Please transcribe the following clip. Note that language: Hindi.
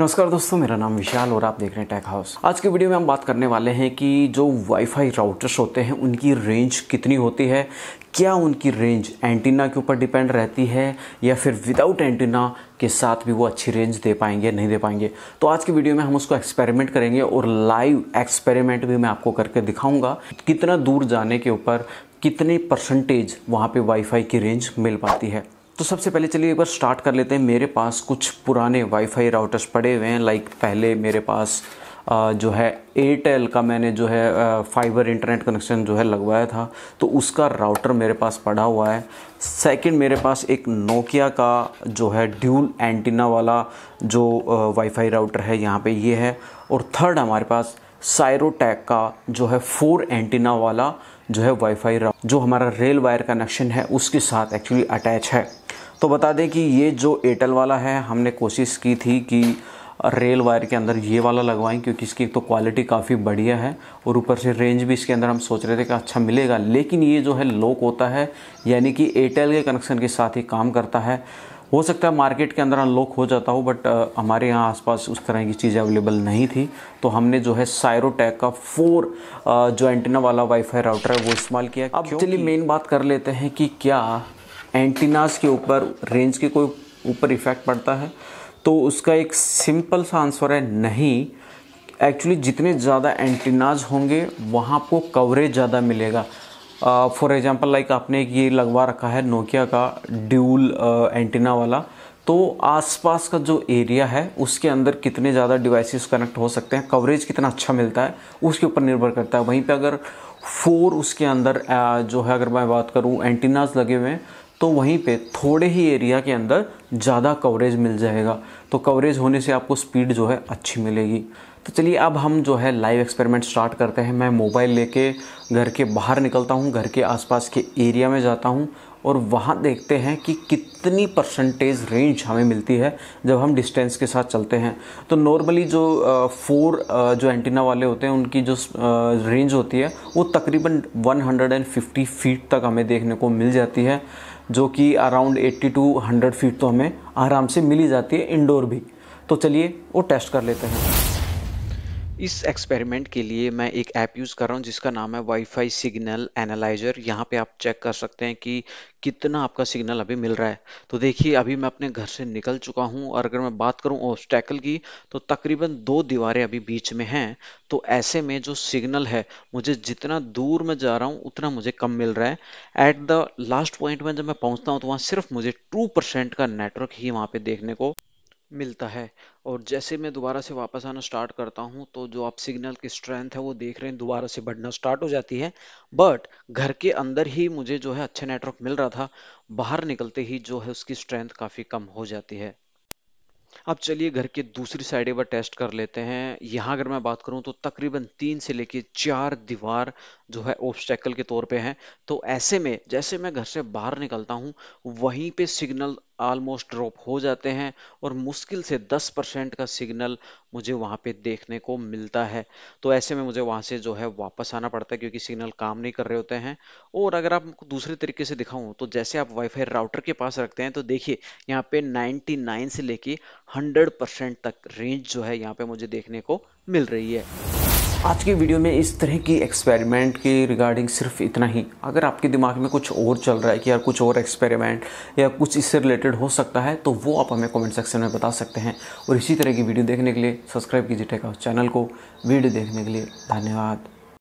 नमस्कार दोस्तों मेरा नाम विशाल और आप देख रहे हैं टेक हाउस आज की वीडियो में हम बात करने वाले हैं कि जो वाईफाई राउटर्स होते हैं उनकी रेंज कितनी होती है क्या उनकी रेंज एंटीना के ऊपर डिपेंड रहती है या फिर विदाउट एंटीना के साथ भी वो अच्छी रेंज दे पाएंगे नहीं दे पाएंगे तो आज की वीडियो में हम उसको एक्सपेरिमेंट करेंगे और लाइव एक्सपेरिमेंट भी मैं आपको करके दिखाऊंगा कितना दूर जाने के ऊपर कितने परसेंटेज वहाँ पे वाईफाई की रेंज मिल पाती है तो सबसे पहले चलिए एक बार स्टार्ट कर लेते हैं मेरे पास कुछ पुराने वाईफाई राउटर्स पड़े हुए हैं लाइक पहले मेरे पास जो है एयरटेल का मैंने जो है फाइबर इंटरनेट कनेक्शन जो है लगवाया था तो उसका राउटर मेरे पास पड़ा हुआ है सेकंड मेरे पास एक नोकिया का जो है ड्यूल एंटीना वाला जो वाईफाई राउटर है यहाँ पे ये है और थर्ड हमारे पास साइरोटैक का जो है फोर एंटीना वाला जो है वाईफाई राउटर जो हमारा रेल वायर कनेक्शन है उसके साथ एक्चुअली अटैच है तो बता दें कि ये जो एयरटेल वाला है हमने कोशिश की थी कि रेल वायर के अंदर ये वाला लगवाएं क्योंकि इसकी तो क्वालिटी काफ़ी बढ़िया है और ऊपर से रेंज भी इसके अंदर हम सोच रहे थे कि अच्छा मिलेगा लेकिन ये जो है लोक होता है यानी कि एयरटेल के कनेक्शन के साथ ही काम करता है हो सकता है मार्केट के अंदर अनलॉक हो जाता हो बट हमारे यहाँ आसपास उस तरह की चीज़ें अवेलेबल नहीं थी तो हमने जो है टैक का फोर जो एंटीना वाला वाईफाई राउटर है वो इस्तेमाल किया अब चलिए मेन बात कर लेते हैं कि क्या एंटीनाज के ऊपर रेंज के कोई ऊपर इफ़ेक्ट पड़ता है तो उसका एक सिंपल सा आंसर है नहीं एक्चुअली जितने ज़्यादा एंटीनाज होंगे वहाँ आपको कवरेज ज़्यादा मिलेगा फॉर एग्ज़ाम्पल लाइक आपने ये लगवा रखा है नोकिया का ड्यूल एंटीना uh, वाला तो आसपास का जो एरिया है उसके अंदर कितने ज़्यादा डिवाइसेस कनेक्ट हो सकते हैं कवरेज कितना अच्छा मिलता है उसके ऊपर निर्भर करता है वहीं पे अगर फोर उसके अंदर जो है अगर मैं बात करूँ एंटीनाज लगे हुए हैं तो वहीं पे थोड़े ही एरिया के अंदर ज़्यादा कवरेज मिल जाएगा तो कवरेज होने से आपको स्पीड जो है अच्छी मिलेगी तो चलिए अब हम जो है लाइव एक्सपेरिमेंट स्टार्ट करते हैं मैं मोबाइल लेके घर के बाहर निकलता हूँ घर के आसपास के एरिया में जाता हूँ और वहाँ देखते हैं कि कितनी परसेंटेज रेंज हमें मिलती है जब हम डिस्टेंस के साथ चलते हैं तो नॉर्मली जो फोर जो एंटीना वाले होते हैं उनकी जो रेंज होती है वो तकरीबन 150 फीट तक हमें देखने को मिल जाती है जो कि अराउंड 80 टू 100 फीट तो हमें आराम से मिली जाती है इंडोर भी तो चलिए वो टेस्ट कर लेते हैं इस एक्सपेरिमेंट के लिए मैं एक ऐप यूज़ कर रहा हूँ जिसका नाम है वाईफाई सिग्नल एनालाइजर यहाँ पे आप चेक कर सकते हैं कि कितना आपका सिग्नल अभी मिल रहा है तो देखिए अभी मैं अपने घर से निकल चुका हूँ और अगर मैं बात करूँ ऑब्स्टैकल की तो तकरीबन दो दीवारें अभी बीच में हैं तो ऐसे में जो सिग्नल है मुझे जितना दूर मैं जा रहा हूँ उतना मुझे कम मिल रहा है एट द लास्ट पॉइंट में जब मैं पहुँचता हूँ तो वहाँ सिर्फ मुझे टू परसेंट का नेटवर्क ही वहाँ पर देखने को मिलता है और जैसे मैं दोबारा से वापस आना स्टार्ट करता हूँ तो जो आप सिग्नल की स्ट्रेंथ है वो देख रहे हैं दोबारा से बढ़ना स्टार्ट हो जाती है बट घर के अंदर ही मुझे जो है अच्छा नेटवर्क मिल रहा था बाहर निकलते ही जो है उसकी स्ट्रेंथ काफ़ी कम हो जाती है अब चलिए घर के दूसरी साइड पर टेस्ट कर लेते हैं यहाँ अगर मैं बात करूँ तो तकरीबन तीन से लेके चार दीवार जो है ऑब्स्टेकल के तौर पे हैं तो ऐसे में जैसे मैं घर से बाहर निकलता हूँ वहीं पे सिग्नल ऑलमोस्ट ड्रॉप हो जाते हैं और मुश्किल से 10 परसेंट का सिग्नल मुझे वहाँ पे देखने को मिलता है तो ऐसे में मुझे वहाँ से जो है वापस आना पड़ता है क्योंकि सिग्नल काम नहीं कर रहे होते हैं और अगर आपको दूसरे तरीके से दिखाऊँ तो जैसे आप वाईफाई राउटर के पास रखते हैं तो देखिए यहाँ पे 99 से लेके 100 परसेंट तक रेंज जो है यहाँ पे मुझे देखने को मिल रही है आज की वीडियो में इस तरह की एक्सपेरिमेंट के रिगार्डिंग सिर्फ इतना ही अगर आपके दिमाग में कुछ और चल रहा है कि यार कुछ और एक्सपेरिमेंट या कुछ इससे रिलेटेड हो सकता है तो वो आप हमें कमेंट सेक्शन में बता सकते हैं और इसी तरह की वीडियो देखने के लिए सब्सक्राइब कीजिए टेका चैनल को वीडियो देखने के लिए धन्यवाद